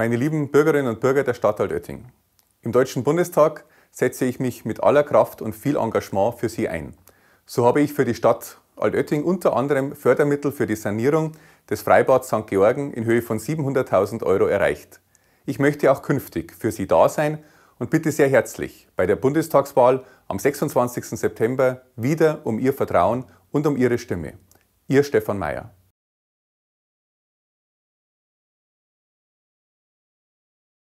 Meine lieben Bürgerinnen und Bürger der Stadt Altötting, im Deutschen Bundestag setze ich mich mit aller Kraft und viel Engagement für Sie ein. So habe ich für die Stadt Altötting unter anderem Fördermittel für die Sanierung des Freibads St. Georgen in Höhe von 700.000 Euro erreicht. Ich möchte auch künftig für Sie da sein und bitte sehr herzlich bei der Bundestagswahl am 26. September wieder um Ihr Vertrauen und um Ihre Stimme. Ihr Stefan Mayer.